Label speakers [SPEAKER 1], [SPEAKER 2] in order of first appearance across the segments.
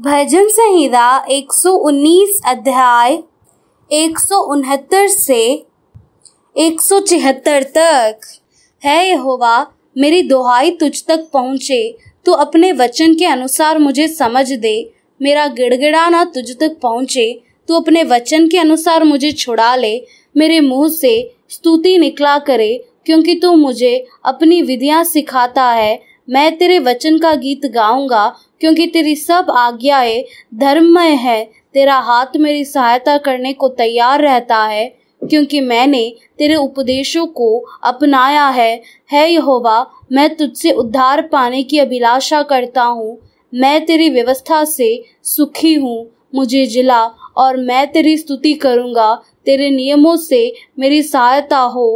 [SPEAKER 1] भजन संहिता 119 अध्याय एक से एक तक है यहोवा मेरी दुहाई तुझ तक पहुँचे तू अपने वचन के अनुसार मुझे समझ दे मेरा गिड़गिड़ाना तुझ तक पहुँचे तू अपने वचन के अनुसार मुझे छुड़ा ले मेरे मुंह से स्तुति निकला करे क्योंकि तू मुझे अपनी विधियाँ सिखाता है मैं तेरे वचन का गीत गाऊंगा क्योंकि तेरी सब आज्ञाएं धर्ममय है तेरा हाथ मेरी सहायता करने को तैयार रहता है क्योंकि मैंने तेरे उपदेशों को अपनाया है है यहोवा मैं तुझसे उद्धार पाने की अभिलाषा करता हूँ मैं तेरी व्यवस्था से सुखी हूँ मुझे जिला और मैं तेरी स्तुति करूँगा तेरे नियमों से मेरी सहायता हो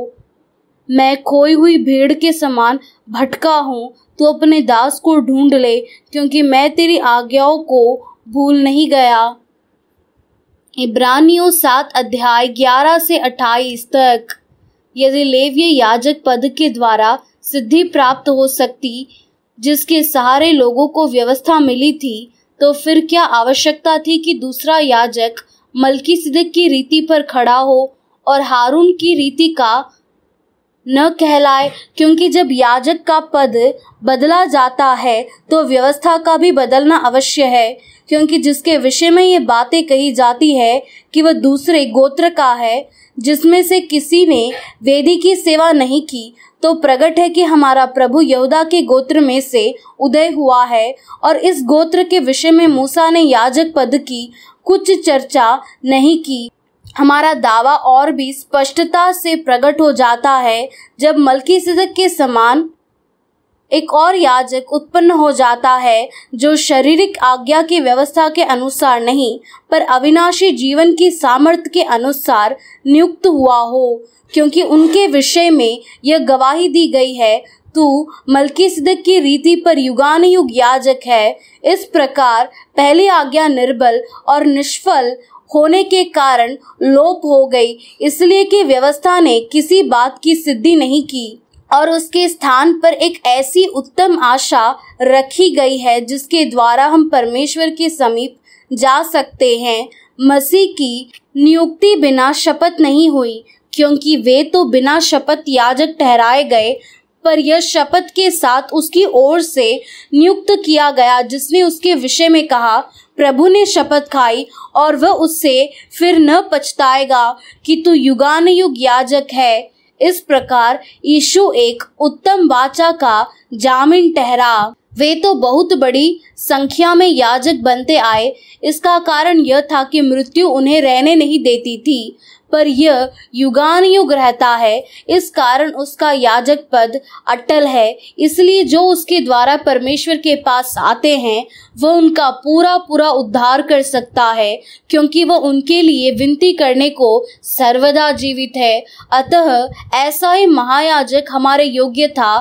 [SPEAKER 1] मैं खोई हुई भेड़ के समान भटका हूँ तो अपने दास को ढूंढ ले क्योंकि मैं तेरी आज्ञाओं को भूल नहीं गया इब्रानियों सात अध्याय ग्यारह से अट्ठाईस तक यदि लेव्य याजक पद के द्वारा सिद्धि प्राप्त हो सकती जिसके सहारे लोगों को व्यवस्था मिली थी तो फिर क्या आवश्यकता थी कि दूसरा याजक मलकी सिदक की रीति पर खड़ा हो और हारून की रीति का न कहलाए क्योंकि जब याजक का पद बदला जाता है तो व्यवस्था का भी बदलना अवश्य है क्योंकि जिसके विषय में ये बातें कही जाती है कि वह दूसरे गोत्र का है जिसमें से किसी ने वेदी की सेवा नहीं की तो प्रकट है कि हमारा प्रभु यहूदा के गोत्र में से उदय हुआ है और इस गोत्र के विषय में मूसा ने याजक पद की कुछ चर्चा नहीं की हमारा दावा और भी स्पष्टता से प्रकट हो जाता है जब मलकी सिदक के समान एक और याजक उत्पन्न हो जाता है जो शारीरिक आज्ञा की व्यवस्था के अनुसार नहीं पर अविनाशी जीवन की सामर्थ्य के अनुसार नियुक्त हुआ हो क्योंकि उनके विषय में यह गवाही दी गई है तू मलकी सिदक की रीति पर युगान युग याजक है इस प्रकार पहली आज्ञा निर्बल और निष्फल होने के कारण लोप हो गई इसलिए कि व्यवस्था ने किसी बात की सिद्धि नहीं की और उसके स्थान पर एक ऐसी उत्तम आशा रखी गई है जिसके द्वारा हम परमेश्वर के समीप जा सकते हैं मसीह की नियुक्ति बिना शपथ नहीं हुई क्योंकि वे तो बिना शपथ याजक ठहराए गए पर यह शपथ के साथ उसकी ओर से नियुक्त किया गया जिसने उसके विषय में कहा प्रभु ने शपथ खाई और वह उससे फिर न पछताएगा कि तू युगान युग याजक है इस प्रकार यीशु एक उत्तम वाचा का जामिन ठहरा वे तो बहुत बड़ी संख्या में याजक बनते आए इसका कारण यह था कि मृत्यु उन्हें रहने नहीं देती थी पर यह युग रहता है इस कारण उसका याजक पद अटल है इसलिए जो उसके द्वारा परमेश्वर के पास आते हैं वह उनका पूरा पूरा उद्धार कर सकता है क्योंकि वह उनके लिए विनती करने को सर्वदा जीवित है अतः ऐसा ही महायाजक हमारे योग्य था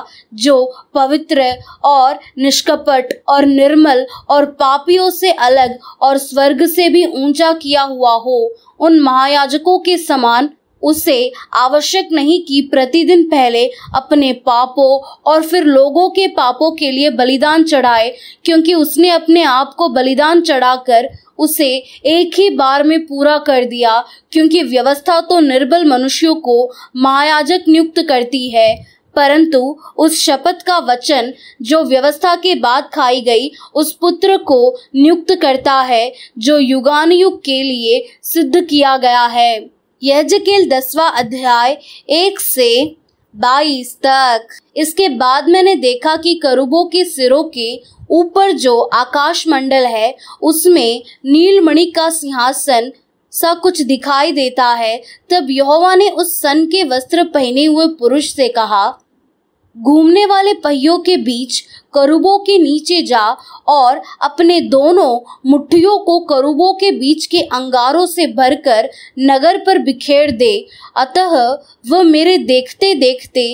[SPEAKER 1] जो पवित्र और निष्कपट और निर्मल और पापियों से अलग और स्वर्ग से भी ऊंचा किया हुआ हो उन महायाजकों के समान उसे आवश्यक नहीं कि प्रतिदिन पहले अपने पापों और फिर लोगों के पापों के लिए बलिदान चढ़ाए क्योंकि उसने अपने आप को बलिदान चढ़ाकर उसे एक ही बार में पूरा कर दिया क्योंकि व्यवस्था तो निर्बल मनुष्यों को महायाजक नियुक्त करती है परंतु उस शपथ का वचन जो व्यवस्था के बाद खाई गई उस पुत्र को नियुक्त करता है जो युगानुयुग के लिए सिद्ध किया गया है यजकेल दसवा अध्याय एक से बाईस तक इसके बाद मैंने देखा कि करूबों के सिरों के ऊपर जो आकाश मंडल है उसमें नीलमणि का सिंहासन सा कुछ दिखाई देता है तब यहोवा ने उस सन के वस्त्र पहने हुए पुरुष से कहा घूमने वाले पहियों के बीच करूबों के नीचे जा और अपने दोनों मुट्ठियों को करूबों के बीच के अंगारों से भरकर नगर पर बिखेर दे अतः वह मेरे देखते देखते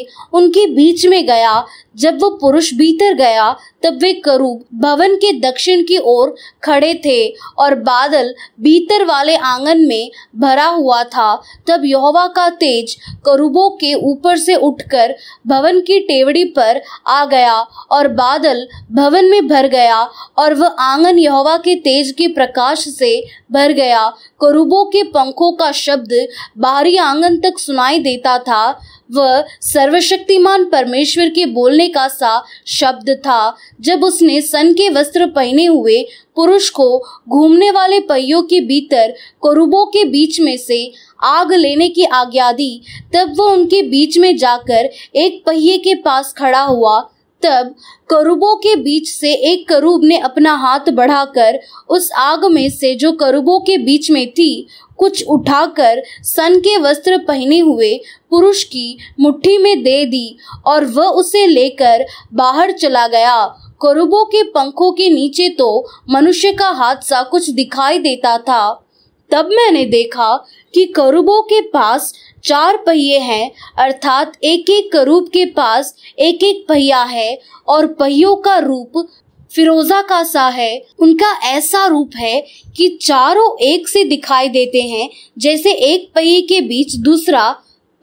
[SPEAKER 1] उनके बीच में गया जब वह पुरुष भीतर गया तब वे करूब भवन के दक्षिण की ओर खड़े थे और बादल भीतर वाले आंगन में भरा हुआ था तब यहोवा का तेज करूबों के ऊपर से उठकर भवन की टेवड़ी पर आ गया और बाद बादल भवन में भर गया और वह आंगन यहोवा के तेज के प्रकाश से भर गया करूबों के पंखों का शब्द बाहरी आंगन तक सुनाई देता था वह सर्वशक्तिमान परमेश्वर के बोलने का सा शब्द था जब उसने सन के वस्त्र पहने हुए पुरुष को घूमने वाले पहियों के भीतर करूबों के बीच में से आग लेने की आज्ञा दी तब वह उनके बीच में जाकर एक पहिए के पास खड़ा हुआ तब करूबों के बीच से एक करूब ने अपना हाथ बढ़ाकर उस आग में से जो करूबों के बीच में थी कुछ उठाकर सन के वस्त्र पहने हुए पुरुष की मुट्ठी में दे दी और वह उसे लेकर बाहर चला गया करूबों के पंखों के नीचे तो मनुष्य का हाथ सा कुछ दिखाई देता था तब मैंने देखा कि करूबों के पास चार पहिए हैं अर्थात एक एक करूब के पास एक एक पहिया है और पहियों का रूप फिरोजा का सा है उनका ऐसा रूप है कि चारों एक से दिखाई देते हैं जैसे एक पहिए के बीच दूसरा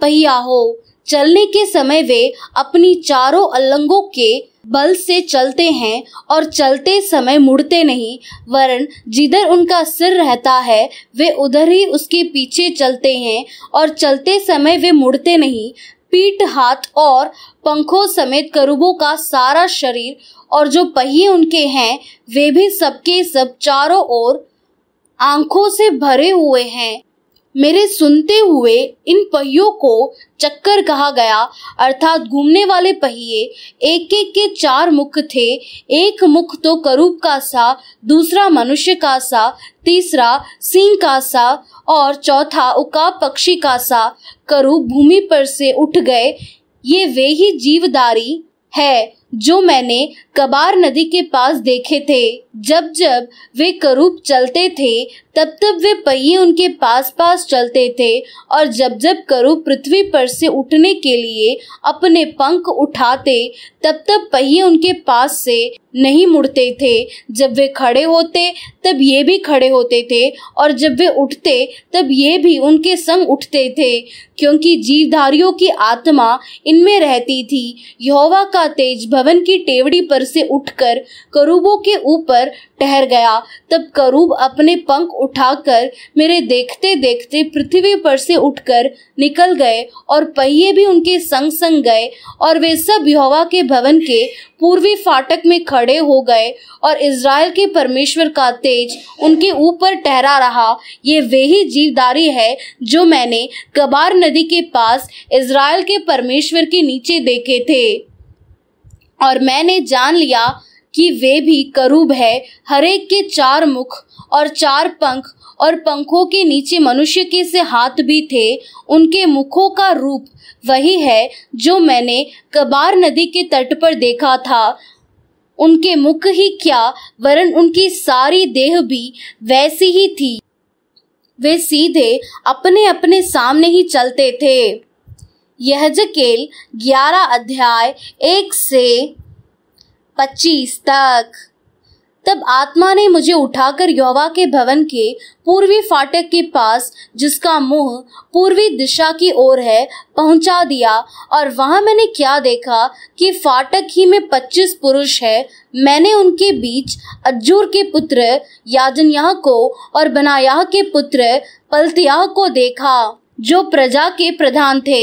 [SPEAKER 1] पहिया हो चलने के समय वे अपनी चारों अलंगों के बल से चलते हैं और चलते समय मुड़ते नहीं वरन जिधर उनका सिर रहता है वे उधर ही उसके पीछे चलते हैं और चलते समय वे मुड़ते नहीं पीठ हाथ और पंखों समेत करूबों का सारा शरीर और जो पहिए उनके हैं वे भी सबके सब चारों ओर आंखों से भरे हुए हैं मेरे सुनते हुए इन पहियों को चक्कर कहा गया अर्थात घूमने वाले पहिए एक एक के चार मुख थे एक मुख तो करूप का सा दूसरा मनुष्य का सा तीसरा सिंह का सा और चौथा उकाब पक्षी का सा करूप भूमि पर से उठ गए ये वे ही जीवदारी है जो मैंने कबार नदी के पास देखे थे जब जब वे करूप चलते थे तब तब वे पहिए उनके पास पास चलते थे और जब जब करूप पृथ्वी पर से उठने के लिए अपने पंख उठाते तब तब पहिए उनके पास से नहीं मुड़ते थे जब वे खड़े होते तब ये भी खड़े होते थे और जब वे उठते तब ये भी उनके संग उठते थे क्योंकि जीवधारियों की आत्मा इनमें रहती थी यहोवा का तेज भर भवन की टेवड़ी पर से उठकर करूबों के ऊपर ठहर गया तब करूब अपने पंख उठाकर मेरे देखते देखते पृथ्वी पर से उठकर निकल गए और पहिए भी उनके संग संग गए और वे सब यहोवा के भवन के पूर्वी फाटक में खड़े हो गए और इज़राइल के परमेश्वर का तेज उनके ऊपर ठहरा रहा ये वही जीवदारी है जो मैंने कबार नदी के पास इज़राइल के परमेश्वर के नीचे देखे थे और मैंने जान लिया कि वे भी करूब है हरेक के चार मुख और चार पंख और पंखों के नीचे मनुष्य के से हाथ भी थे उनके मुखों का रूप वही है जो मैंने कबार नदी के तट पर देखा था उनके मुख ही क्या वरन उनकी सारी देह भी वैसी ही थी वे सीधे अपने अपने सामने ही चलते थे यहजकेल ग्यारह अध्याय एक से पच्चीस तक तब आत्मा ने मुझे उठाकर यौवा के भवन के पूर्वी फाटक के पास जिसका मुंह पूर्वी दिशा की ओर है पहुंचा दिया और वहां मैंने क्या देखा कि फाटक ही में पच्चीस पुरुष है मैंने उनके बीच अज्जूर के पुत्र याजनयाह को और बनायाह के पुत्र पलतियाह को देखा जो प्रजा के प्रधान थे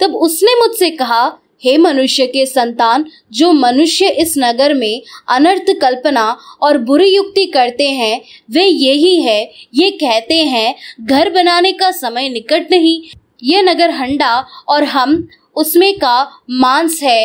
[SPEAKER 1] तब उसने मुझसे कहा हे मनुष्य के संतान जो मनुष्य इस नगर में अनर्थ कल्पना और बुरी युक्ति करते हैं वे यही है ये कहते हैं घर बनाने का समय निकट नहीं ये नगर हंडा और हम उसमें का मांस है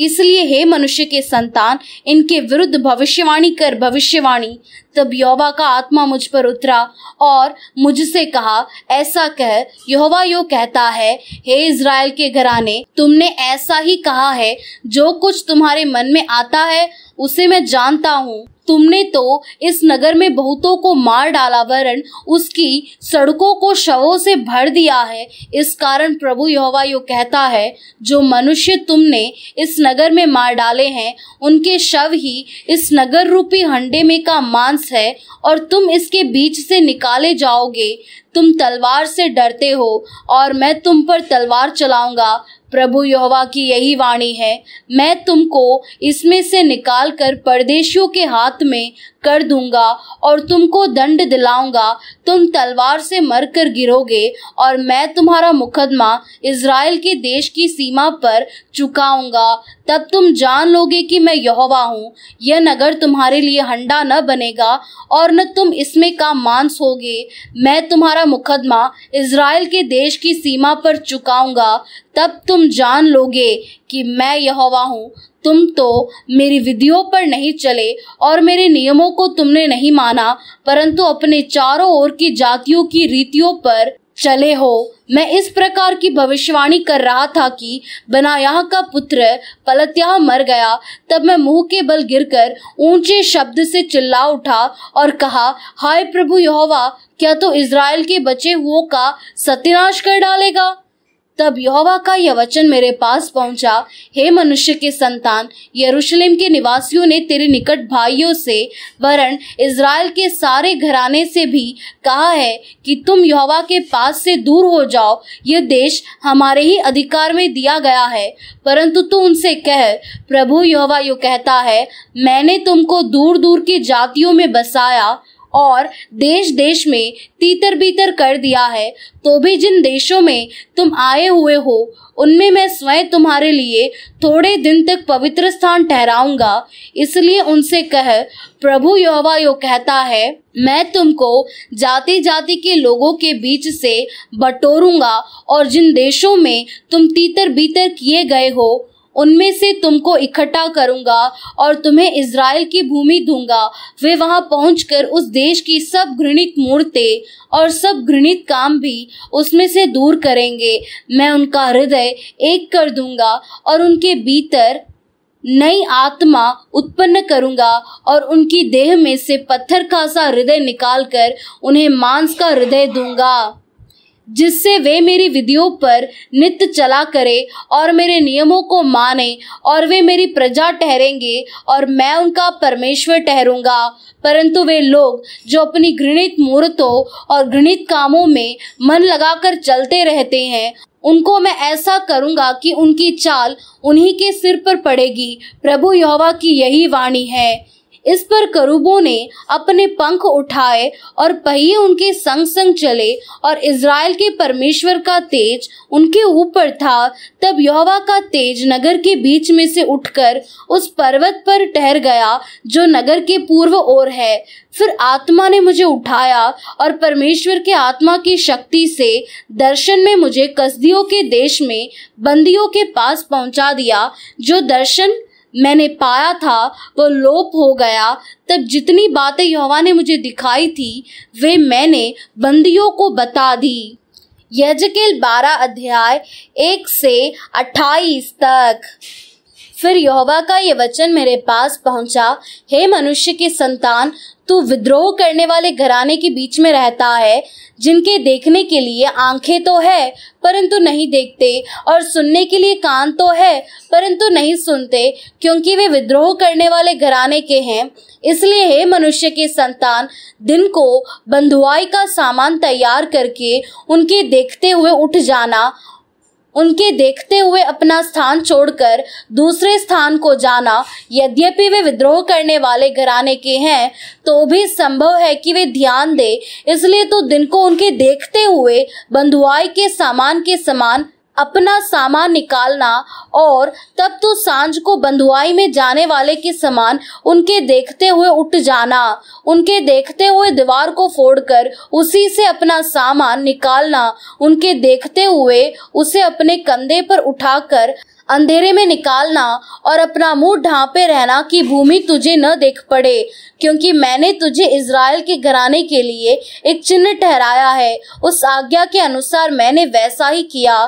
[SPEAKER 1] इसलिए हे मनुष्य के संतान इनके विरुद्ध भविष्यवाणी कर भविष्यवाणी तब योवा का आत्मा मुझ पर उतरा और मुझसे कहा ऐसा कह यहोवा यो कहता है हे इज़राइल के घराने तुमने ऐसा ही कहा है जो कुछ तुम्हारे मन में आता है उसे मैं जानता हूँ तुमने तो इस नगर में बहुतों को मार डाला वरन उसकी सड़कों को शवों से भर दिया है इस कारण प्रभु यहोवा यो कहता है जो मनुष्य तुमने इस नगर में मार डाले हैं उनके शव ही इस नगर रूपी हंडे में का मांस है और तुम इसके बीच से निकाले जाओगे तुम तलवार से डरते हो और मैं तुम पर तलवार चलाऊंगा प्रभु यहोवा की यही वाणी है मैं तुमको इसमें से निकाल कर परदेशियों के हाथ में कर दूंगा और तुमको दंड दिलाऊंगा तुम तलवार से मर कर गिरोगे और मैं तुम्हारा मुकदमा इसराइल के देश की सीमा पर चुकाऊंगा तब तुम जान लोगे कि मैं यहोवा हूँ यह नगर तुम्हारे लिए हंडा न बनेगा और न तुम इसमें का मांस होगे मैं तुम्हारा मुकदमा इसराइल के देश की सीमा पर चुकाऊंगा तब तुम जान लोगे कि मैं यहोवा हूँ तुम तो मेरी विधियों पर नहीं चले और मेरे नियमों को तुमने नहीं माना परंतु अपने चारों ओर की जातियों की रीतियों पर चले हो मैं इस प्रकार की भविष्यवाणी कर रहा था कि बनायाह का पुत्र पलत्याह मर गया तब मैं मुंह के बल गिरकर ऊंचे शब्द से चिल्ला उठा और कहा हाय प्रभु यहोवा क्या तो इज़राइल के बचे हुओं का सत्यानाश कर डालेगा तब यहोवा का यह वचन मेरे पास पहुंचा हे मनुष्य के संतान यरूशलेम के निवासियों ने तेरे निकट भाइयों से वरण इज़राइल के सारे घराने से भी कहा है कि तुम यहोवा के पास से दूर हो जाओ यह देश हमारे ही अधिकार में दिया गया है परंतु तू उनसे कह प्रभु यहोवा यो कहता है मैंने तुमको दूर दूर की जातियों में बसाया और देश देश में तीतर बीतर कर दिया है तो भी जिन देशों में तुम आए हुए हो उनमें मैं स्वयं तुम्हारे लिए थोड़े दिन तक पवित्र स्थान ठहराऊंगा इसलिए उनसे कह प्रभु यहोवा यो कहता है मैं तुमको जाति जाति के लोगों के बीच से बटोरूंगा और जिन देशों में तुम तीतर बीतर किए गए हो उनमें से तुमको इकट्ठा करूंगा और तुम्हें इज़राइल की भूमि दूंगा वे वहां पहुंचकर उस देश की सब घृणित मूर्तें और सब घृणित काम भी उसमें से दूर करेंगे मैं उनका हृदय एक कर दूंगा और उनके भीतर नई आत्मा उत्पन्न करूंगा और उनकी देह में से पत्थर का सा हृदय निकालकर उन्हें मांस का हृदय दूंगा जिससे वे मेरी विधियों पर नित्य चला करें और मेरे नियमों को माने और वे मेरी प्रजा ठहरेंगे और मैं उनका परमेश्वर ठहरूंगा परंतु वे लोग जो अपनी घृणित मूर्तों और घृणित कामों में मन लगाकर चलते रहते हैं उनको मैं ऐसा करूंगा कि उनकी चाल उन्हीं के सिर पर पड़ेगी प्रभु यहोवा की यही वाणी है इस पर करूबों ने अपने पंख उठाए और पहिए उनके संग संग चले और इज़राइल के परमेश्वर का तेज उनके ऊपर था तब यहोवा का तेज नगर के बीच में से उठकर उस पर्वत पर ठहर गया जो नगर के पूर्व ओर है फिर आत्मा ने मुझे उठाया और परमेश्वर के आत्मा की शक्ति से दर्शन में मुझे कसदियों के देश में बंदियों के पास पहुंचा दिया जो दर्शन मैंने पाया था वो लोप हो गया तब जितनी बातें यहोवा ने मुझे दिखाई थी वे मैंने बंदियों को बता दी यजकेल बारह अध्याय एक से अट्ठाईस तक फिर यहोवा का ये वचन मेरे पास पहुंचा हे मनुष्य के संतान तू विद्रोह करने वाले घराने के बीच में रहता है जिनके देखने के लिए आंखें तो है परंतु नहीं देखते और सुनने के लिए कान तो है परंतु नहीं सुनते क्योंकि वे विद्रोह करने वाले घराने के हैं इसलिए हे मनुष्य के संतान दिन को बंधुआई का सामान तैयार करके उनके देखते हुए उठ जाना उनके देखते हुए अपना स्थान छोड़कर दूसरे स्थान को जाना यद्यपि वे विद्रोह करने वाले घराने के हैं तो भी संभव है कि वे ध्यान दे इसलिए तो दिन को उनके देखते हुए बंधुआई के सामान के समान अपना सामान निकालना और तब तो सांझ को बंधुआई में जाने वाले के समान उनके देखते हुए उठ जाना उनके देखते हुए दीवार को फोड़कर उसी से अपना सामान निकालना उनके देखते हुए उसे अपने कंधे पर उठाकर अंधेरे में निकालना और अपना मुंह ढांपे रहना कि भूमि तुझे न देख पड़े क्योंकि मैंने तुझे इज़राइल के घराने के लिए एक चिन्ह ठहराया है उस आज्ञा के अनुसार मैंने वैसा ही किया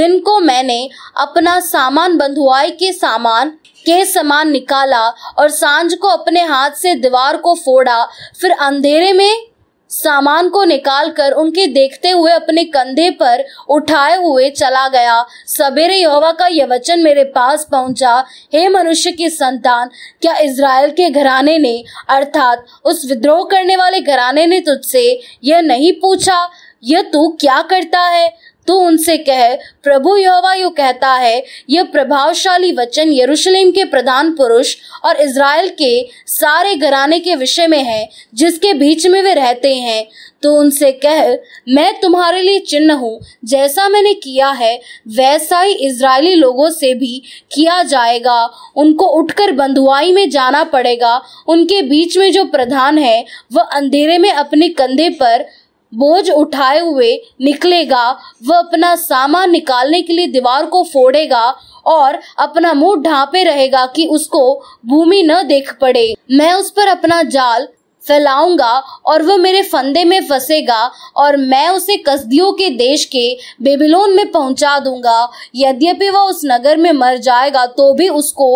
[SPEAKER 1] दिन को मैंने अपना सामान बंधुआई के सामान के समान निकाला और सांझ को अपने हाथ से दीवार को फोड़ा फिर अंधेरे में सामान को निकालकर उनके देखते हुए अपने कंधे पर उठाए हुए चला गया सवेरे यहोवा का यह वचन मेरे पास पहुंचा हे मनुष्य की संतान क्या इज़राइल के घराने ने अर्थात उस विद्रोह करने वाले घराने ने तुझसे यह नहीं पूछा यह तू क्या करता है तू उनसे कह प्रभु यहोवा यू कहता है यह प्रभावशाली वचन यरूशलेम के प्रधान पुरुष और इज़राइल के सारे घराने के विषय में है जिसके बीच में वे रहते हैं तो उनसे कह मैं तुम्हारे लिए चिन्ह हूँ जैसा मैंने किया है वैसा ही इसराइली लोगों से भी किया जाएगा उनको उठकर बंधुआई में जाना पड़ेगा उनके बीच में जो प्रधान है वह अंधेरे में अपने कंधे पर बोझ उठाए हुए निकलेगा वह अपना सामान निकालने के लिए दीवार को फोड़ेगा और अपना मुंह ढांपे रहेगा कि उसको भूमि न देख पड़े मैं उस पर अपना जाल फैलाऊंगा और वह मेरे फंदे में फंसेगा और मैं उसे कसदियों के देश के बेबीलोन में पहुंचा दूंगा यद्यपि वह उस नगर में मर जाएगा तो भी उसको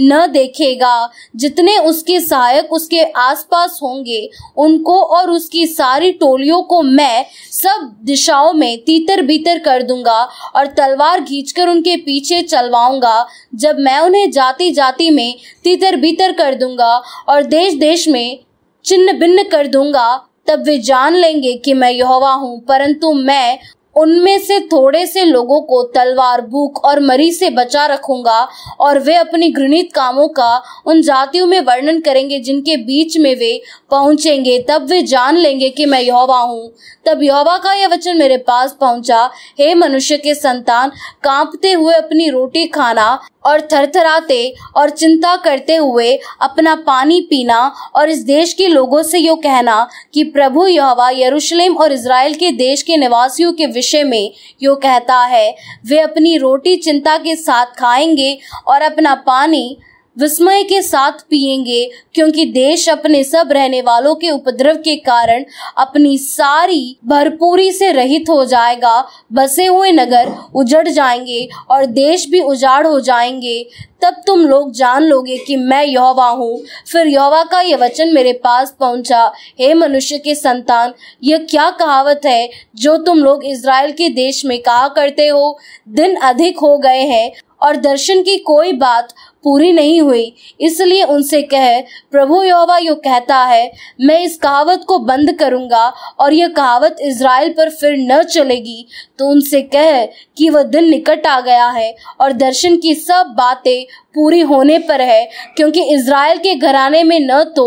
[SPEAKER 1] न देखेगा जितने उसके सहायक उसके आसपास होंगे उनको और उसकी सारी टोलियों को मैं सब दिशाओं में तीतर बीतर कर दूंगा और तलवार घींचकर उनके पीछे चलवाऊंगा जब मैं उन्हें जाति जाति में तीतर बीतर कर दूंगा और देश देश में चिन्ह भिन्न कर दूंगा तब वे जान लेंगे कि मैं यहोवा हूँ परंतु मैं उनमें से थोड़े से लोगों को तलवार भूख और मरी से बचा रखूंगा और वे अपनी घृणित कामों का उन जातियों में वर्णन करेंगे जिनके बीच में वे पहुंचेंगे तब वे जान लेंगे कि मैं यहोवा हूँ तब यहोवा का यह वचन मेरे पास पहुंचा हे मनुष्य के संतान कांपते हुए अपनी रोटी खाना और थरथराते और चिंता करते हुए अपना पानी पीना और इस देश के लोगों से यो कहना कि प्रभु यहोवा यरूशलेम और इसराइल के देश के निवासियों के विषय में यो कहता है वे अपनी रोटी चिंता के साथ खाएंगे और अपना पानी विस्मय के साथ पिएंगे क्योंकि देश अपने सब रहने वालों के उपद्रव के कारण अपनी सारी भरपूरी से रहित हो जाएगा बसे हुए नगर उजड़ जाएंगे और देश भी उजाड़ हो जाएंगे तब तुम लोग जान लोगे कि मैं यहोवा हूँ फिर यहोवा का यह वचन मेरे पास पहुँचा हे मनुष्य के संतान यह क्या कहावत है जो तुम लोग इसराइल के देश में कहा करते हो दिन अधिक हो गए हैं और दर्शन की कोई बात पूरी नहीं हुई इसलिए उनसे कह प्रभु योवा यो कहता है मैं इस कहावत को बंद करूंगा और यह कहावत इसराइल पर फिर न चलेगी तो उनसे कह कि वह दिन निकट आ गया है और दर्शन की सब बातें पूरी होने पर है क्योंकि इसराइल के घराने में न तो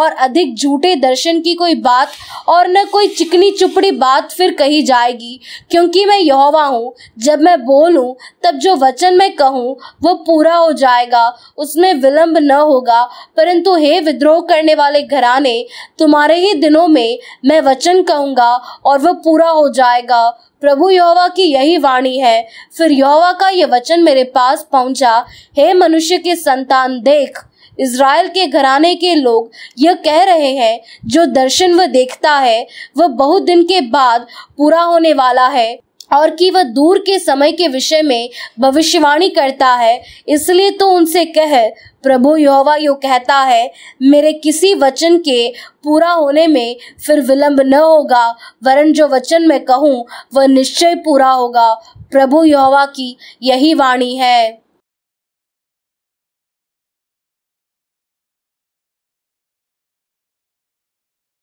[SPEAKER 1] और अधिक झूठे दर्शन की कोई बात और न कोई चिकनी चुपड़ी बात फिर कही जाएगी क्योंकि मैं यहोवा हूँ जब मैं बोलूँ तब जो वचन मैं कहूँ वो पूरा हो जाएगा जाएगा उसमें विलंब न होगा परंतु हे विद्रोह करने वाले घराने तुम्हारे ही दिनों में मैं वचन कहूँगा और वह पूरा हो जाएगा प्रभु यहोवा की यही वाणी है फिर यहोवा का यह वचन मेरे पास पहुंचा हे मनुष्य के संतान देख इसराइल के घराने के लोग यह कह रहे हैं जो दर्शन वह देखता है वह बहुत दिन के बाद पूरा होने वाला है और कि वह दूर के समय के विषय में भविष्यवाणी करता है इसलिए तो उनसे कह प्रभु यहोवा यो कहता है मेरे किसी वचन के पूरा होने में फिर विलंब न होगा वरन जो वचन मैं कहूँ वह निश्चय पूरा होगा प्रभु यहोवा की यही वाणी है